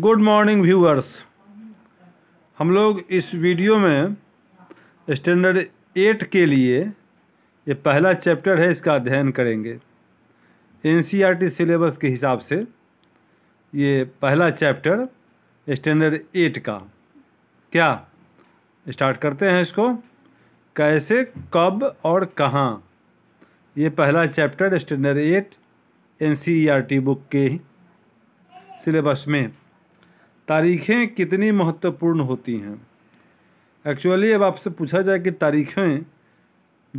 good morning viewers हम लोग इस वीडियो में स्टैंडर्ड एट के लिए ये पहला चैप्टर है इसका अध्ययन करेंगे एनसीईआरटी सिलेबस के हिसाब से ये पहला चैप्टर स्टैंडर्ड एट का क्या स्टार्ट करते हैं इसको कैसे कब और कहाँ ये पहला chapter standard eight NCERT book के सिलेबस में तारीखें कितनी महत्वपूर्ण होती हैं एक्चुअली अब आपसे पूछा जाए कि तारीखें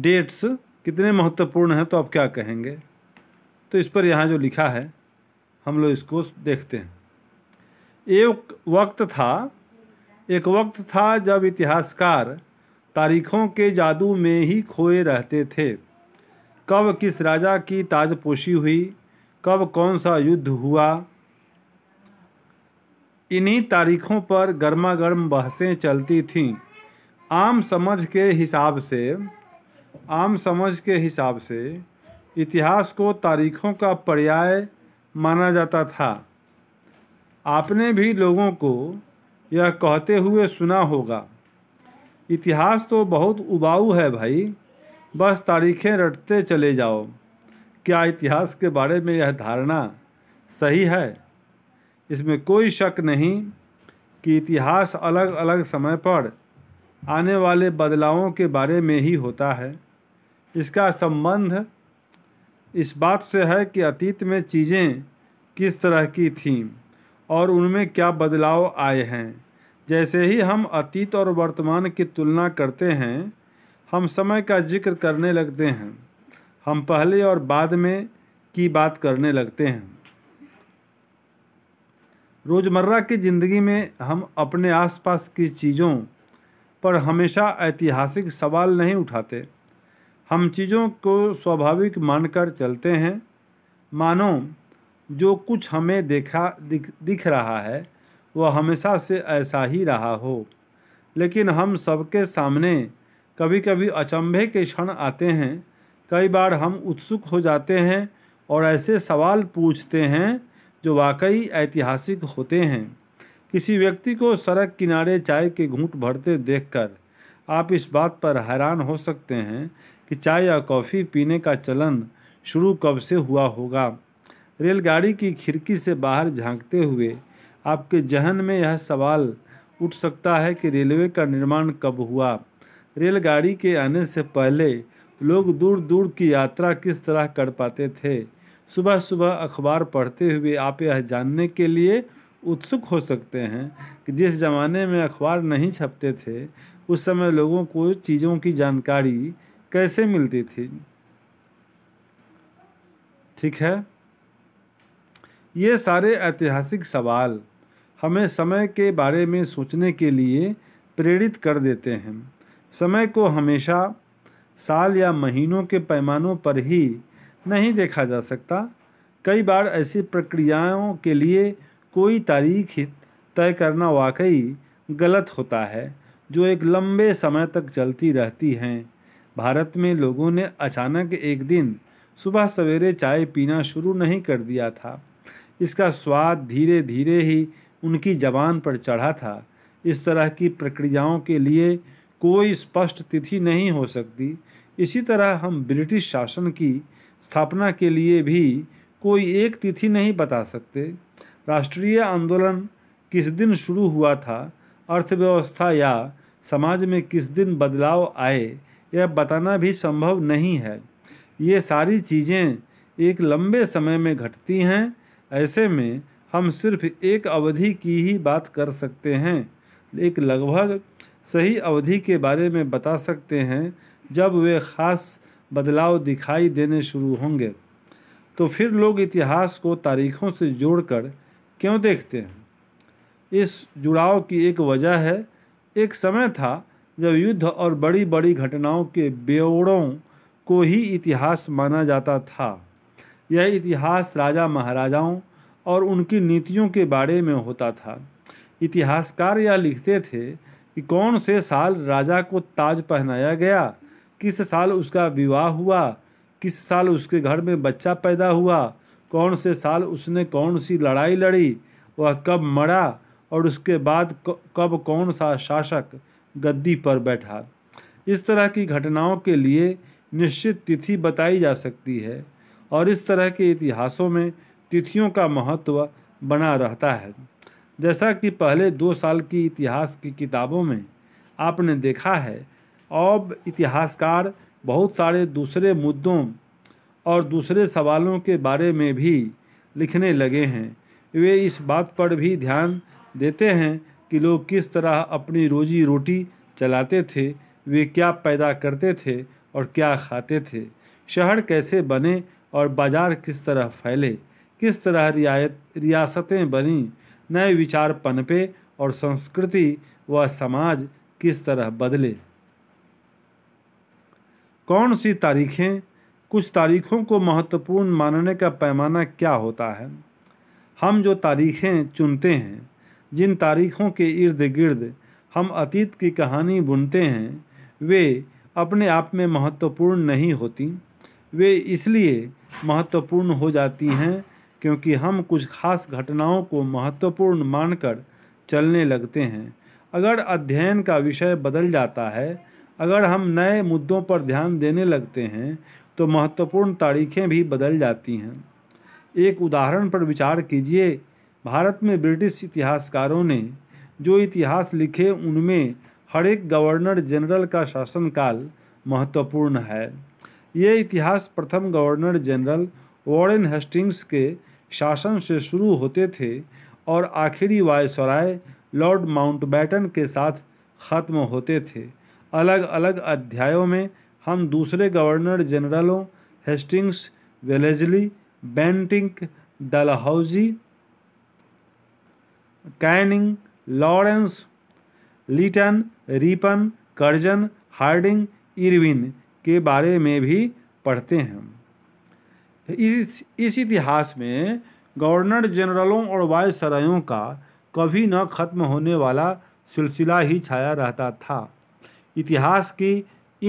डेट्स कितने महत्वपूर्ण हैं तो आप क्या कहेंगे तो इस पर यहाँ जो लिखा है हम लोग इसको देखते हैं एक वक्त था एक वक्त था जब इतिहासकार तारीखों के जादू में ही खोए रहते थे कब किस राजा की ताजपोशी हुई कब कौन सा युद्ध हुआ इन्हीं तारीखों पर गर्मा गर्म बहसें चलती थीं आम समझ के हिसाब से आम समझ के हिसाब से इतिहास को तारीखों का पर्याय माना जाता था आपने भी लोगों को यह कहते हुए सुना होगा इतिहास तो बहुत उबाऊ है भाई बस तारीखें रटते चले जाओ क्या इतिहास के बारे में यह धारणा सही है इसमें कोई शक नहीं कि इतिहास अलग अलग समय पर आने वाले बदलावों के बारे में ही होता है इसका संबंध इस बात से है कि अतीत में चीज़ें किस तरह की थीं और उनमें क्या बदलाव आए हैं जैसे ही हम अतीत और वर्तमान की तुलना करते हैं हम समय का जिक्र करने लगते हैं हम पहले और बाद में की बात करने लगते हैं रोज़मर्रा की ज़िंदगी में हम अपने आसपास की चीज़ों पर हमेशा ऐतिहासिक सवाल नहीं उठाते हम चीज़ों को स्वाभाविक मानकर चलते हैं मानो जो कुछ हमें देखा दिख दिख रहा है वह हमेशा से ऐसा ही रहा हो लेकिन हम सबके सामने कभी कभी अचंभे के क्षण आते हैं कई बार हम उत्सुक हो जाते हैं और ऐसे सवाल पूछते हैं जो वाकई ऐतिहासिक होते हैं किसी व्यक्ति को सड़क किनारे चाय के घूंट भरते देखकर आप इस बात पर हैरान हो सकते हैं कि चाय या कॉफ़ी पीने का चलन शुरू कब से हुआ होगा रेलगाड़ी की खिड़की से बाहर झांकते हुए आपके जहन में यह सवाल उठ सकता है कि रेलवे का निर्माण कब हुआ रेलगाड़ी के आने से पहले लोग दूर दूर की यात्रा किस तरह कर पाते थे सुबह सुबह अखबार पढ़ते हुए आप यह जानने के लिए उत्सुक हो सकते हैं कि जिस ज़माने में अखबार नहीं छपते थे उस समय लोगों को चीज़ों की जानकारी कैसे मिलती थी ठीक है ये सारे ऐतिहासिक सवाल हमें समय के बारे में सोचने के लिए प्रेरित कर देते हैं समय को हमेशा साल या महीनों के पैमानों पर ही नहीं देखा जा सकता कई बार ऐसी प्रक्रियाओं के लिए कोई तारीख तय करना वाकई गलत होता है जो एक लंबे समय तक चलती रहती हैं भारत में लोगों ने अचानक एक दिन सुबह सवेरे चाय पीना शुरू नहीं कर दिया था इसका स्वाद धीरे धीरे ही उनकी जबान पर चढ़ा था इस तरह की प्रक्रियाओं के लिए कोई स्पष्ट तिथि नहीं हो सकती इसी तरह हम ब्रिटिश शासन की स्थापना के लिए भी कोई एक तिथि नहीं बता सकते राष्ट्रीय आंदोलन किस दिन शुरू हुआ था अर्थव्यवस्था या समाज में किस दिन बदलाव आए यह बताना भी संभव नहीं है ये सारी चीज़ें एक लंबे समय में घटती हैं ऐसे में हम सिर्फ एक अवधि की ही बात कर सकते हैं एक लगभग सही अवधि के बारे में बता सकते हैं जब वे ख़ास बदलाव दिखाई देने शुरू होंगे तो फिर लोग इतिहास को तारीखों से जोड़कर क्यों देखते हैं इस जुड़ाव की एक वजह है एक समय था जब युद्ध और बड़ी बड़ी घटनाओं के बेवड़ों को ही इतिहास माना जाता था यह इतिहास राजा महाराजाओं और उनकी नीतियों के बारे में होता था इतिहासकार यह लिखते थे कि कौन से साल राजा को ताज पहनाया गया किस साल उसका विवाह हुआ किस साल उसके घर में बच्चा पैदा हुआ कौन से साल उसने कौन सी लड़ाई लड़ी वह कब मरा और उसके बाद कब कौन सा शासक गद्दी पर बैठा इस तरह की घटनाओं के लिए निश्चित तिथि बताई जा सकती है और इस तरह के इतिहासों में तिथियों का महत्व बना रहता है जैसा कि पहले दो साल की इतिहास की किताबों में आपने देखा है अब इतिहासकार बहुत सारे दूसरे मुद्दों और दूसरे सवालों के बारे में भी लिखने लगे हैं वे इस बात पर भी ध्यान देते हैं कि लोग किस तरह अपनी रोजी रोटी चलाते थे वे क्या पैदा करते थे और क्या खाते थे शहर कैसे बने और बाज़ार किस तरह फैले किस तरह रियायत रियासतें बनी नए विचार पनपे और संस्कृति व समाज किस तरह बदले कौन सी तारीखें कुछ तारीखों को महत्वपूर्ण मानने का पैमाना क्या होता है हम जो तारीखें चुनते हैं जिन तारीखों के इर्द गिर्द हम अतीत की कहानी बुनते हैं वे अपने आप में महत्वपूर्ण नहीं होती वे इसलिए महत्वपूर्ण हो जाती हैं क्योंकि हम कुछ खास घटनाओं को महत्वपूर्ण मानकर चलने लगते हैं अगर अध्ययन का विषय बदल जाता है अगर हम नए मुद्दों पर ध्यान देने लगते हैं तो महत्वपूर्ण तारीखें भी बदल जाती हैं एक उदाहरण पर विचार कीजिए भारत में ब्रिटिश इतिहासकारों ने जो इतिहास लिखे उनमें हर एक गवर्नर जनरल का शासनकाल महत्वपूर्ण है ये इतिहास प्रथम गवर्नर जनरल वॉरेन हेस्टिंग्स के शासन से शुरू होते थे और आखिरी वायसराय लॉर्ड माउंटबेटन के साथ ख़त्म होते थे अलग अलग अध्यायों में हम दूसरे गवर्नर जनरलों Hastings Wellesley Bentinck Dalhousie Canning Lawrence Lytton Ripon Curzon Hardinge Irwin के बारे में भी पढ़ते हैं इस इस इतिहास में गवर्नर जनरलों और वायसरायों का कभी न खत्म होने वाला सिलसिला ही छाया रहता था इतिहास की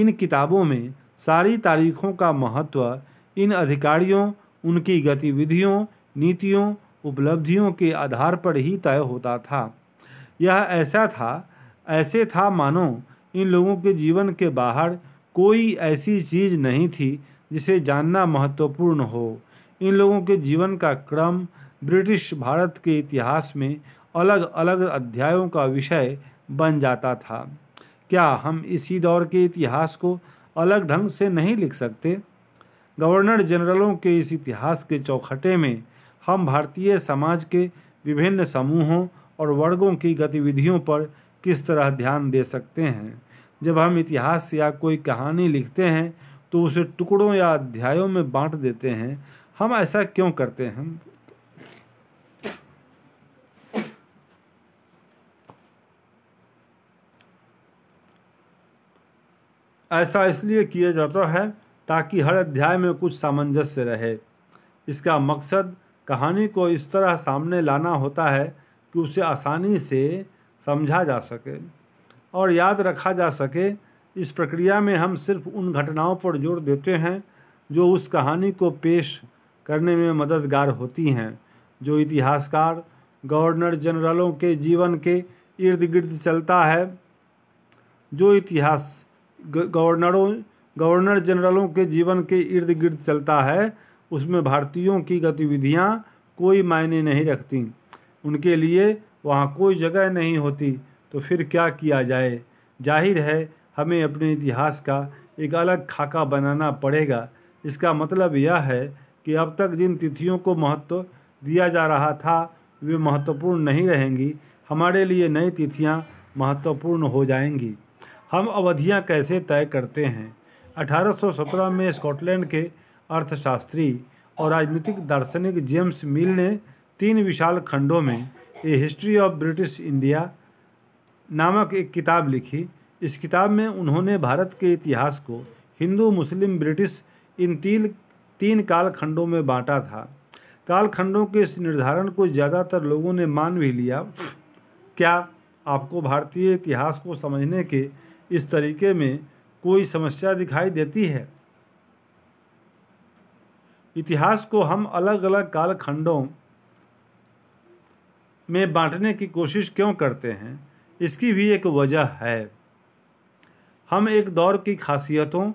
इन किताबों में सारी तारीखों का महत्व इन अधिकारियों उनकी गतिविधियों नीतियों उपलब्धियों के आधार पर ही तय होता था यह ऐसा था ऐसे था मानो इन लोगों के जीवन के बाहर कोई ऐसी चीज़ नहीं थी जिसे जानना महत्वपूर्ण हो इन लोगों के जीवन का क्रम ब्रिटिश भारत के इतिहास में अलग अलग अध्यायों का विषय बन जाता था क्या हम इसी दौर के इतिहास को अलग ढंग से नहीं लिख सकते गवर्नर जनरलों के इस इतिहास के चौखटे में हम भारतीय समाज के विभिन्न समूहों और वर्गों की गतिविधियों पर किस तरह ध्यान दे सकते हैं जब हम इतिहास या कोई कहानी लिखते हैं तो उसे टुकड़ों या अध्यायों में बांट देते हैं हम ऐसा क्यों करते हैं ऐसा इसलिए किया जाता है ताकि हर अध्याय में कुछ सामंजस्य रहे इसका मकसद कहानी को इस तरह सामने लाना होता है कि उसे आसानी से समझा जा सके और याद रखा जा सके इस प्रक्रिया में हम सिर्फ उन घटनाओं पर जोर देते हैं जो उस कहानी को पेश करने में मददगार होती हैं जो इतिहासकार गवर्नर जनरलों के जीवन के इर्द गिर्द चलता है जो इतिहास गवर्नरों गवर्नर जनरलों के जीवन के इर्द गिर्द चलता है उसमें भारतीयों की गतिविधियाँ कोई मायने नहीं रखती उनके लिए वहाँ कोई जगह नहीं होती तो फिर क्या किया जाए जाहिर है हमें अपने इतिहास का एक अलग खाका बनाना पड़ेगा इसका मतलब यह है कि अब तक जिन तिथियों को महत्व दिया जा रहा था वे महत्वपूर्ण नहीं रहेंगी हमारे लिए नई तिथियाँ महत्वपूर्ण हो जाएंगी हम अवधियाँ कैसे तय करते हैं 1817 में स्कॉटलैंड के अर्थशास्त्री और राजनीतिक दार्शनिक जेम्स मिल ने तीन विशाल खंडों में a history of British India नामक एक किताब लिखी इस किताब में उन्होंने भारत के इतिहास को हिंदू मुस्लिम ब्रिटिश इन तीन तीन कालखंडों में बांटा था कालखंडों के इस निर्धारण को ज़्यादातर लोगों ने मान भी लिया क्या आपको भारतीय इतिहास को समझने के इस तरीके में कोई समस्या दिखाई देती है इतिहास को हम अलग अलग कालखंडों में बांटने की कोशिश क्यों करते हैं इसकी भी एक वजह है हम एक दौर की खासियतों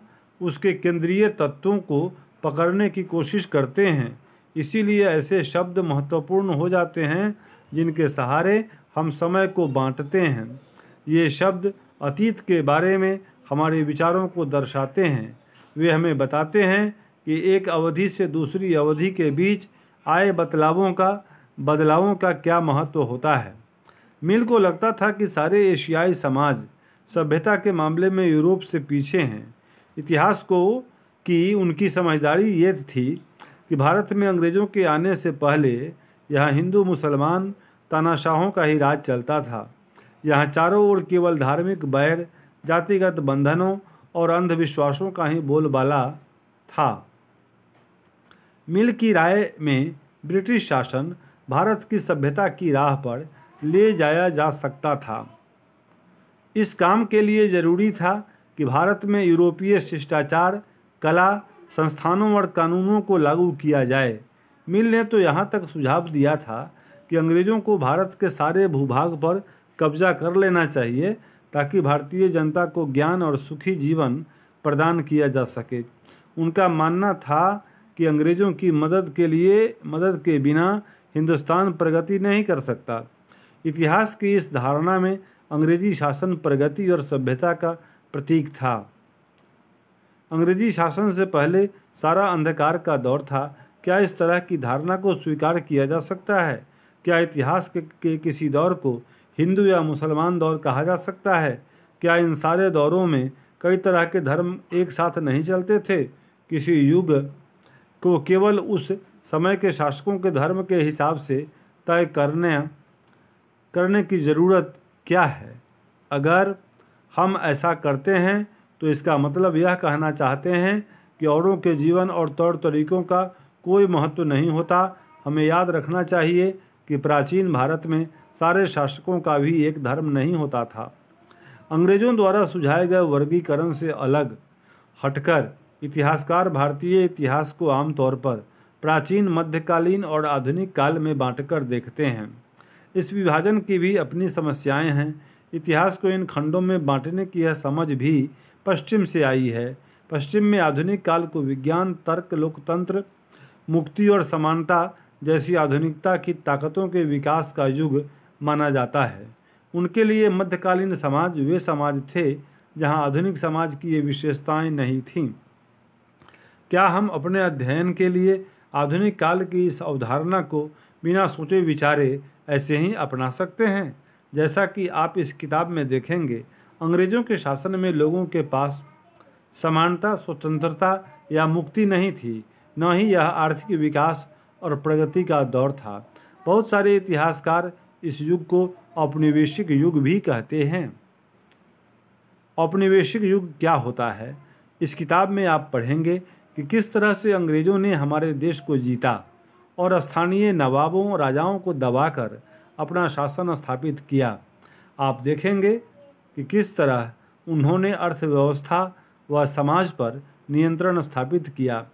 उसके केंद्रीय तत्वों को पकड़ने की कोशिश करते हैं इसीलिए ऐसे शब्द महत्वपूर्ण हो जाते हैं जिनके सहारे हम समय को बांटते हैं ये शब्द अतीत के बारे में हमारे विचारों को दर्शाते हैं वे हमें बताते हैं कि एक अवधि से दूसरी अवधि के बीच आए बदलावों का बदलावों का क्या महत्व होता है मिल को लगता था कि सारे एशियाई समाज सभ्यता के मामले में यूरोप से पीछे हैं इतिहास को कि उनकी समझदारी ये थी कि भारत में अंग्रेज़ों के आने से पहले यहाँ हिंदू मुसलमान तानाशाहों का ही राज चलता था यहाँ चारों ओर केवल धार्मिक बैर जातिगत बंधनों और अंधविश्वासों का ही बोलबाला था मिल की राय में ब्रिटिश शासन भारत की सभ्यता की राह पर ले जाया जा सकता था इस काम के लिए जरूरी था कि भारत में यूरोपीय शिष्टाचार कला संस्थानों और कानूनों को लागू किया जाए मिल ने तो यहाँ तक सुझाव दिया था कि अंग्रेज़ों को भारत के सारे भूभाग पर कब्जा कर लेना चाहिए ताकि भारतीय जनता को ज्ञान और सुखी जीवन प्रदान किया जा सके उनका मानना था कि अंग्रेज़ों की मदद के लिए मदद के बिना हिंदुस्तान प्रगति नहीं कर सकता इतिहास की इस धारणा में अंग्रेजी शासन प्रगति और सभ्यता का प्रतीक था अंग्रेजी शासन से पहले सारा अंधकार का दौर था क्या इस तरह की धारणा को स्वीकार किया जा सकता है क्या इतिहास के, के किसी दौर को हिंदू या मुसलमान दौर कहा जा सकता है क्या इन सारे दौरों में कई तरह के धर्म एक साथ नहीं चलते थे किसी युग को केवल उस समय के शासकों के धर्म के हिसाब से तय करने करने की ज़रूरत क्या है अगर हम ऐसा करते हैं तो इसका मतलब यह कहना चाहते हैं कि औरों के जीवन और तौर तरीक़ों का कोई महत्व नहीं होता हमें याद रखना चाहिए कि प्राचीन भारत में सारे शासकों का भी एक धर्म नहीं होता था अंग्रेजों द्वारा सुझाए गए वर्गीकरण से अलग हटकर इतिहासकार भारतीय इतिहास को आमतौर पर प्राचीन मध्यकालीन और आधुनिक काल में बांटकर देखते हैं इस विभाजन की भी अपनी समस्याएं हैं इतिहास को इन खंडों में बांटने की यह समझ भी पश्चिम से आई है पश्चिम में आधुनिक काल को विज्ञान तर्क लोकतंत्र मुक्ति और समानता जैसी आधुनिकता की ताकतों के विकास का युग माना जाता है उनके लिए मध्यकालीन समाज वे समाज थे जहां आधुनिक समाज की ये विशेषताएं नहीं थीं क्या हम अपने अध्ययन के लिए आधुनिक काल की इस अवधारणा को बिना सोचे विचारे ऐसे ही अपना सकते हैं जैसा कि आप इस किताब में देखेंगे अंग्रेजों के शासन में लोगों के पास समानता स्वतंत्रता या मुक्ति नहीं थी न ही यह आर्थिक विकास और प्रगति का दौर था बहुत सारे इतिहासकार इस युग को औपनिवेशिक युग भी कहते हैं औपनिवेशिक युग क्या होता है इस किताब में आप पढ़ेंगे कि किस तरह से अंग्रेज़ों ने हमारे देश को जीता और स्थानीय नवाबों राजाओं को दबाकर अपना शासन स्थापित किया आप देखेंगे कि किस तरह उन्होंने अर्थव्यवस्था व समाज पर नियंत्रण स्थापित किया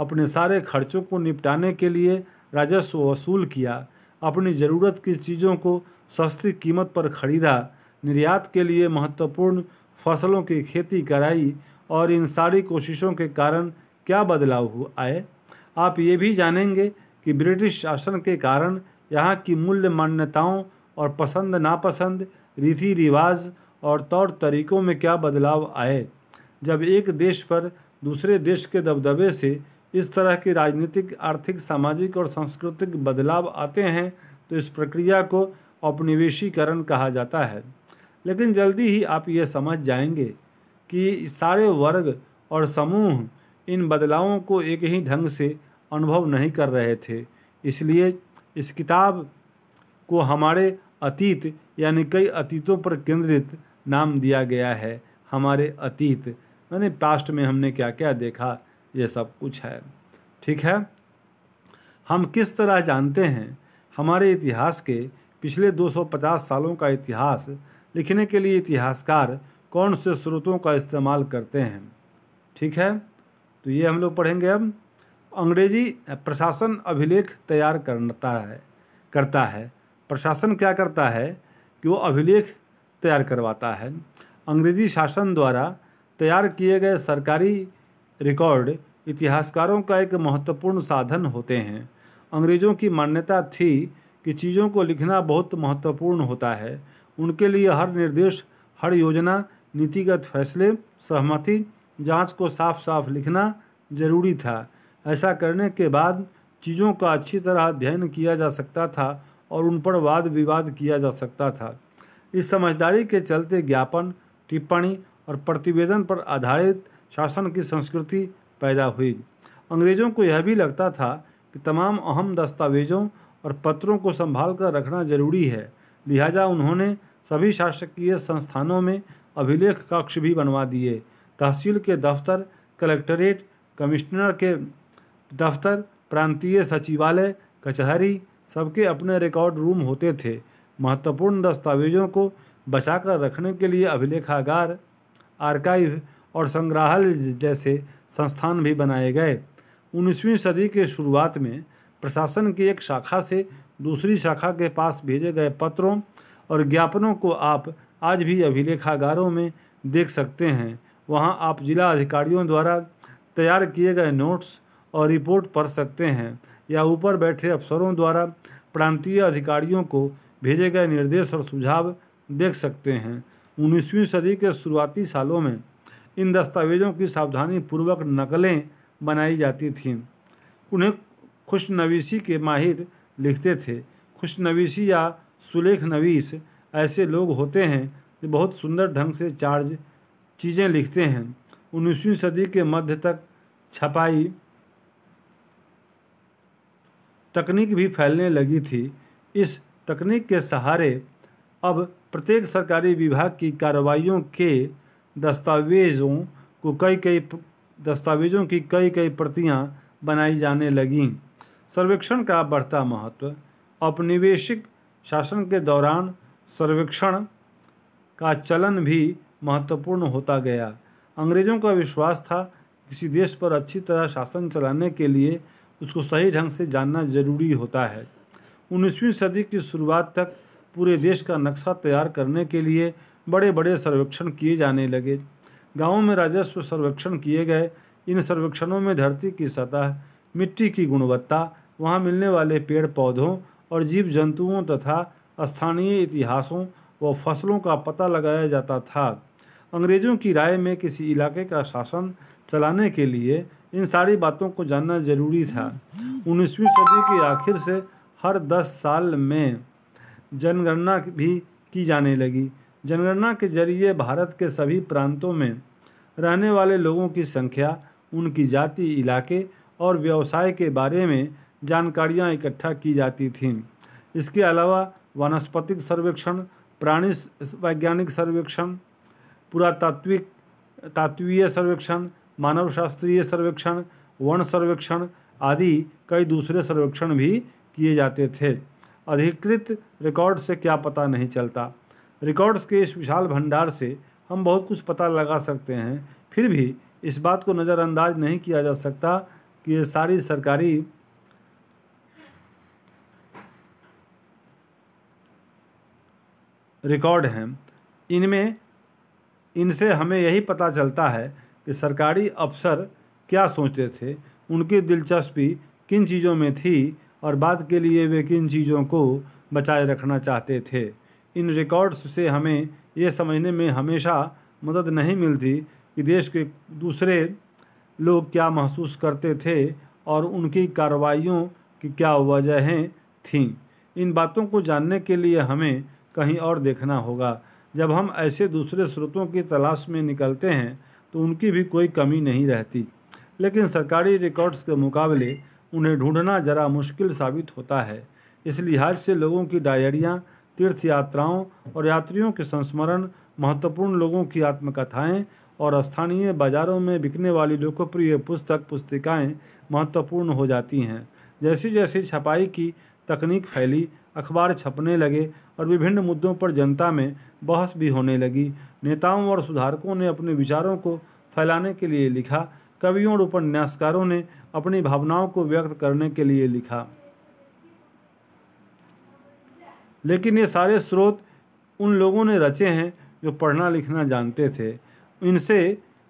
अपने सारे खर्चों को निपटाने के लिए राजस्व वसूल किया अपनी ज़रूरत की चीज़ों को सस्ती कीमत पर खरीदा निर्यात के लिए महत्वपूर्ण फसलों की खेती कराई और इन सारी कोशिशों के कारण क्या बदलाव आए आप ये भी जानेंगे कि ब्रिटिश शासन के कारण यहाँ की मूल्य मान्यताओं और पसंद नापसंद रीति रिवाज और तौर तरीकों में क्या बदलाव आए जब एक देश पर दूसरे देश के दबदबे से इस तरह की राजनीतिक आर्थिक सामाजिक और सांस्कृतिक बदलाव आते हैं तो इस प्रक्रिया को औपनिवेशीकरण कहा जाता है लेकिन जल्दी ही आप ये समझ जाएंगे कि सारे वर्ग और समूह इन बदलावों को एक ही ढंग से अनुभव नहीं कर रहे थे इसलिए इस किताब को हमारे अतीत यानी कई अतीतों पर केंद्रित नाम दिया गया है हमारे अतीत यानी पास्ट में हमने क्या क्या देखा ये सब कुछ है ठीक है हम किस तरह जानते हैं हमारे इतिहास के पिछले 250 सालों का इतिहास लिखने के लिए इतिहासकार कौन से स्रोतों का इस्तेमाल करते हैं ठीक है तो ये हम लोग पढ़ेंगे अब अंग्रेजी प्रशासन अभिलेख तैयार करता है करता है प्रशासन क्या करता है कि वो अभिलेख तैयार करवाता है अंग्रेजी शासन द्वारा तैयार किए गए सरकारी रिकॉर्ड इतिहासकारों का एक महत्वपूर्ण साधन होते हैं अंग्रेज़ों की मान्यता थी कि चीज़ों को लिखना बहुत महत्वपूर्ण होता है उनके लिए हर निर्देश हर योजना नीतिगत फैसले सहमति जांच को साफ साफ लिखना जरूरी था ऐसा करने के बाद चीज़ों का अच्छी तरह अध्ययन किया जा सकता था और उन पर वाद विवाद किया जा सकता था इस समझदारी के चलते ज्ञापन टिप्पणी और प्रतिवेदन पर आधारित शासन की संस्कृति पैदा हुई अंग्रेज़ों को यह भी लगता था कि तमाम अहम दस्तावेज़ों और पत्रों को संभाल कर रखना जरूरी है लिहाजा उन्होंने सभी शासकीय संस्थानों में अभिलेख कक्ष भी बनवा दिए तहसील के दफ्तर कलेक्टरेट कमिश्नर के दफ्तर प्रांतीय सचिवालय कचहरी सबके अपने रिकॉर्ड रूम होते थे महत्वपूर्ण दस्तावेजों को बचाकर रखने के लिए अभिलेखागार आर्काइव और संग्रहालय जैसे संस्थान भी बनाए गए उन्नीसवीं सदी के शुरुआत में प्रशासन की एक शाखा से दूसरी शाखा के पास भेजे गए पत्रों और ज्ञापनों को आप आज भी अभिलेखागारों में देख सकते हैं वहाँ आप जिला अधिकारियों द्वारा तैयार किए गए नोट्स और रिपोर्ट पढ़ सकते हैं या ऊपर बैठे अफसरों द्वारा प्रांतीय अधिकारियों को भेजे गए निर्देश और सुझाव देख सकते हैं उन्नीसवीं सदी के शुरुआती सालों में इन दस्तावेज़ों की सावधानी पूर्वक नकलें बनाई जाती थीं उन्हें खुशनवीसी के माहिर लिखते थे खुशनवीसी या सुलेख नवीस ऐसे लोग होते हैं जो बहुत सुंदर ढंग से चार्ज चीज़ें लिखते हैं उन्नीसवीं सदी के मध्य तक छपाई तकनीक भी फैलने लगी थी इस तकनीक के सहारे अब प्रत्येक सरकारी विभाग की कार्रवाइयों के दस्तावेज़ों को कई कई दस्तावेज़ों की कई कई प्रतियां बनाई जाने लगीं सर्वेक्षण का बढ़ता महत्व औपनिवेशिक शासन के दौरान सर्वेक्षण का चलन भी महत्वपूर्ण होता गया अंग्रेज़ों का विश्वास था किसी देश पर अच्छी तरह शासन चलाने के लिए उसको सही ढंग से जानना जरूरी होता है उन्नीसवीं सदी की शुरुआत तक पूरे देश का नक्शा तैयार करने के लिए बड़े बड़े सर्वेक्षण किए जाने लगे गाँव में राजस्व सर्वेक्षण किए गए इन सर्वेक्षणों में धरती की सतह मिट्टी की गुणवत्ता वहाँ मिलने वाले पेड़ पौधों और जीव जंतुओं तथा स्थानीय इतिहासों व फसलों का पता लगाया जाता था अंग्रेज़ों की राय में किसी इलाके का शासन चलाने के लिए इन सारी बातों को जानना जरूरी था उन्नीसवीं सदी के आखिर से हर दस साल में जनगणना भी की जाने लगी जनगणना के जरिए भारत के सभी प्रांतों में रहने वाले लोगों की संख्या उनकी जाति इलाके और व्यवसाय के बारे में जानकारियाँ इकट्ठा की जाती थीं इसके अलावा वनस्पतिक सर्वेक्षण प्राणी वैज्ञानिक सर्वेक्षण पुरातात्विक तात्वीय सर्वेक्षण मानव शास्त्रीय सर्वेक्षण वन सर्वेक्षण आदि कई दूसरे सर्वेक्षण भी किए जाते थे अधिकृत रिकॉर्ड से क्या पता नहीं चलता रिकॉर्ड्स के इस विशाल भंडार से हम बहुत कुछ पता लगा सकते हैं फिर भी इस बात को नज़रअंदाज नहीं किया जा सकता कि ये सारी सरकारी रिकॉर्ड हैं इनमें इनसे हमें यही पता चलता है कि सरकारी अफसर क्या सोचते थे उनकी दिलचस्पी किन चीज़ों में थी और बाद के लिए वे किन चीज़ों को बचाए रखना चाहते थे इन रिकॉर्ड्स से हमें ये समझने में हमेशा मदद नहीं मिलती कि देश के दूसरे लोग क्या महसूस करते थे और उनकी कार्रवाइयों की क्या वजहें थीं इन बातों को जानने के लिए हमें कहीं और देखना होगा जब हम ऐसे दूसरे स्रोतों की तलाश में निकलते हैं तो उनकी भी कोई कमी नहीं रहती लेकिन सरकारी रिकॉर्ड्स के मुकाबले उन्हें ढूंढना ज़रा मुश्किल साबित होता है इस लिहाज से लोगों की डायरियाँ तीर्थ यात्राओं और यात्रियों के संस्मरण महत्वपूर्ण लोगों की आत्मकथाएं और स्थानीय बाजारों में बिकने वाली लोकप्रिय पुस्तक पुस्तिकाएं महत्वपूर्ण हो जाती हैं जैसी जैसी छपाई की तकनीक फैली अखबार छपने लगे और विभिन्न मुद्दों पर जनता में बहस भी होने लगी नेताओं और सुधारकों ने अपने विचारों को फैलाने के लिए लिखा कवियों और उपन्यासकारों ने अपनी भावनाओं को व्यक्त करने के लिए लिखा लेकिन ये सारे स्रोत उन लोगों ने रचे हैं जो पढ़ना लिखना जानते थे इनसे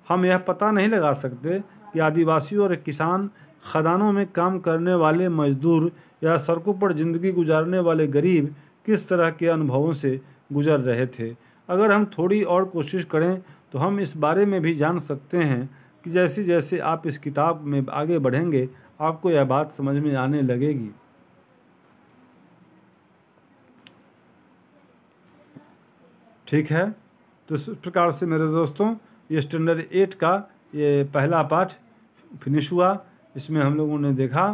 हम यह पता नहीं लगा सकते कि आदिवासी और किसान खदानों में काम करने वाले मजदूर या सड़कों पर ज़िंदगी गुजारने वाले गरीब किस तरह के अनुभवों से गुजर रहे थे अगर हम थोड़ी और कोशिश करें तो हम इस बारे में भी जान सकते हैं कि जैसे जैसे आप इस किताब में आगे बढ़ेंगे आपको यह बात समझ में आने लगेगी ठीक है तो इस प्रकार से मेरे दोस्तों ये स्टैंडर्ड एट का ये पहला पाठ फिनिश हुआ इसमें हम लोगों ने देखा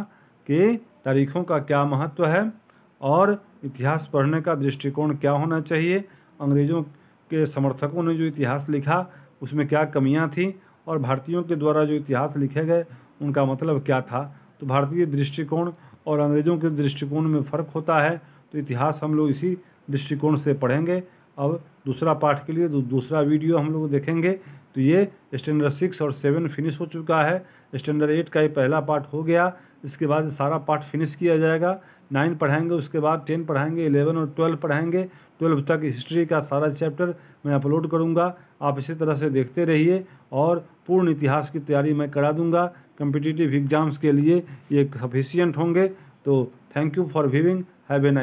कि तारीखों का क्या महत्व है और इतिहास पढ़ने का दृष्टिकोण क्या होना चाहिए अंग्रेज़ों के समर्थकों ने जो इतिहास लिखा उसमें क्या कमियां थी और भारतीयों के द्वारा जो इतिहास लिखे गए उनका मतलब क्या था तो भारतीय दृष्टिकोण और अंग्रेज़ों के दृष्टिकोण में फ़र्क होता है तो इतिहास हम लोग इसी दृष्टिकोण से पढ़ेंगे अब दूसरा पाठ के लिए दूसरा वीडियो हम लोग देखेंगे तो ये स्टैंडर्ड सिक्स और सेवन फिनिश हो चुका है स्टैंडर्ड एट का ये पहला पार्ट हो गया इसके बाद सारा पार्ट फिनिश किया जाएगा नाइन पढ़ाएंगे उसके बाद टेन पढ़ाएंगे इलेवन और ट्वेल्व पढ़ाएंगे ट्वेल्व तक हिस्ट्री का सारा चैप्टर मैं अपलोड करूँगा आप इसी तरह से देखते रहिए और पूर्ण इतिहास की तैयारी मैं करा दूँगा कम्पिटिटिव एग्जाम्स के लिए ये सफिशियंट होंगे तो thank you for viewing have a nice